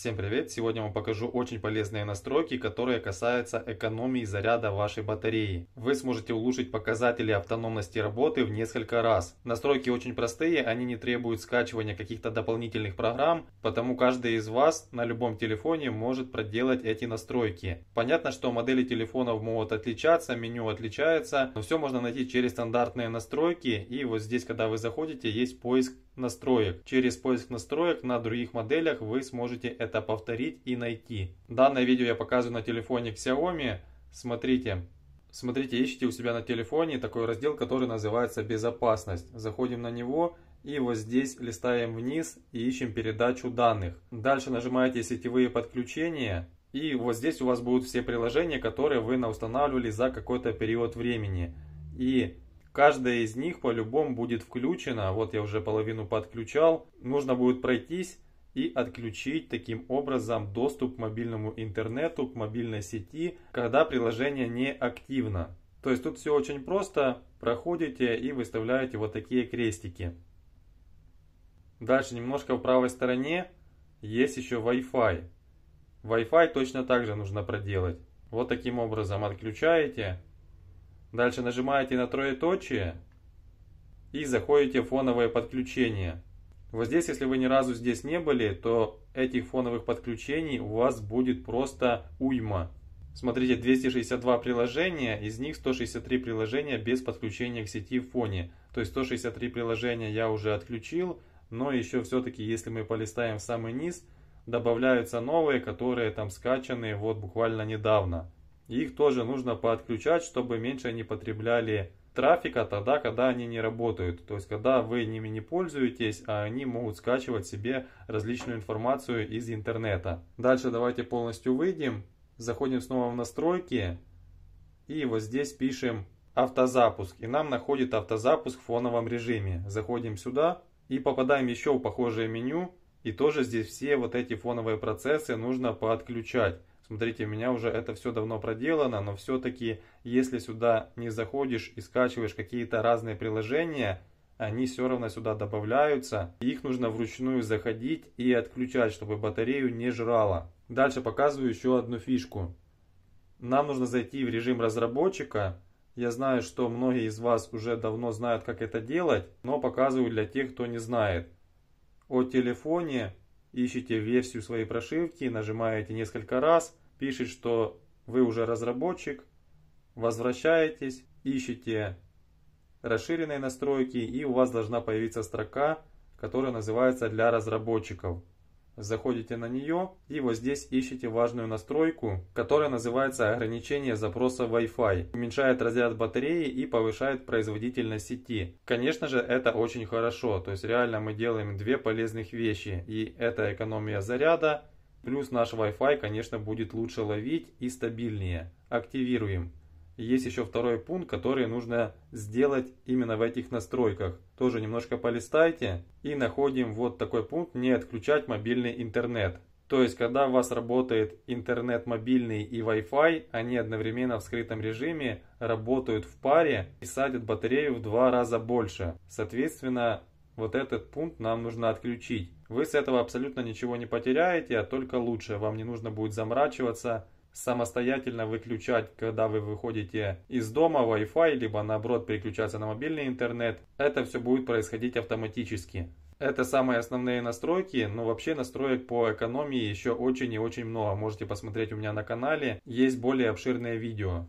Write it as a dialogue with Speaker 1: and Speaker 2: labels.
Speaker 1: Всем привет! Сегодня я вам покажу очень полезные настройки, которые касаются экономии заряда вашей батареи. Вы сможете улучшить показатели автономности работы в несколько раз. Настройки очень простые, они не требуют скачивания каких-то дополнительных программ, потому каждый из вас на любом телефоне может проделать эти настройки. Понятно, что модели телефонов могут отличаться, меню отличается, но все можно найти через стандартные настройки. И вот здесь, когда вы заходите, есть поиск настроек. Через поиск настроек на других моделях вы сможете это это повторить и найти. Данное видео я показываю на телефоне Xiaomi. Смотрите. Смотрите, ищите у себя на телефоне такой раздел, который называется «Безопасность». Заходим на него и вот здесь листаем вниз и ищем передачу данных. Дальше нажимаете «Сетевые подключения». И вот здесь у вас будут все приложения, которые вы устанавливали за какой-то период времени. И каждая из них по-любому будет включена. Вот я уже половину подключал. Нужно будет пройтись и отключить таким образом доступ к мобильному интернету, к мобильной сети, когда приложение не активно. То есть тут все очень просто, проходите и выставляете вот такие крестики. Дальше немножко в правой стороне есть еще Wi-Fi. Wi-Fi точно так же нужно проделать. Вот таким образом отключаете. Дальше нажимаете на троеточие и заходите в фоновое подключение. Вот здесь, если вы ни разу здесь не были, то этих фоновых подключений у вас будет просто уйма. Смотрите, 262 приложения, из них 163 приложения без подключения к сети в фоне. То есть 163 приложения я уже отключил, но еще все-таки, если мы полистаем в самый низ, добавляются новые, которые там скачаны вот буквально недавно. Их тоже нужно подключать, чтобы меньше они потребляли трафика тогда, когда они не работают. То есть, когда вы ними не пользуетесь, а они могут скачивать себе различную информацию из интернета. Дальше давайте полностью выйдем. Заходим снова в настройки. И вот здесь пишем автозапуск. И нам находит автозапуск в фоновом режиме. Заходим сюда и попадаем еще в похожее меню. И тоже здесь все вот эти фоновые процессы нужно подключать. Смотрите, у меня уже это все давно проделано, но все-таки, если сюда не заходишь и скачиваешь какие-то разные приложения, они все равно сюда добавляются. Их нужно вручную заходить и отключать, чтобы батарею не жрала. Дальше показываю еще одну фишку. Нам нужно зайти в режим разработчика. Я знаю, что многие из вас уже давно знают, как это делать, но показываю для тех, кто не знает. О телефоне ищите версию своей прошивки, нажимаете несколько раз, пишет, что вы уже разработчик, возвращаетесь, ищете расширенные настройки и у вас должна появиться строка, которая называется «Для разработчиков». Заходите на нее и вот здесь ищите важную настройку, которая называется «Ограничение запроса Wi-Fi». Уменьшает разряд батареи и повышает производительность сети. Конечно же, это очень хорошо, то есть реально мы делаем две полезных вещи. И это экономия заряда, Плюс наш Wi-Fi, конечно, будет лучше ловить и стабильнее. Активируем. Есть еще второй пункт, который нужно сделать именно в этих настройках. Тоже немножко полистайте и находим вот такой пункт «Не отключать мобильный интернет». То есть, когда у вас работает интернет мобильный и Wi-Fi, они одновременно в скрытом режиме работают в паре и садят батарею в два раза больше. Соответственно, вот этот пункт нам нужно отключить. Вы с этого абсолютно ничего не потеряете, а только лучше. Вам не нужно будет заморачиваться, самостоятельно выключать, когда вы выходите из дома Wi-Fi, либо наоборот переключаться на мобильный интернет. Это все будет происходить автоматически. Это самые основные настройки, но вообще настроек по экономии еще очень и очень много. Можете посмотреть у меня на канале, есть более обширное видео.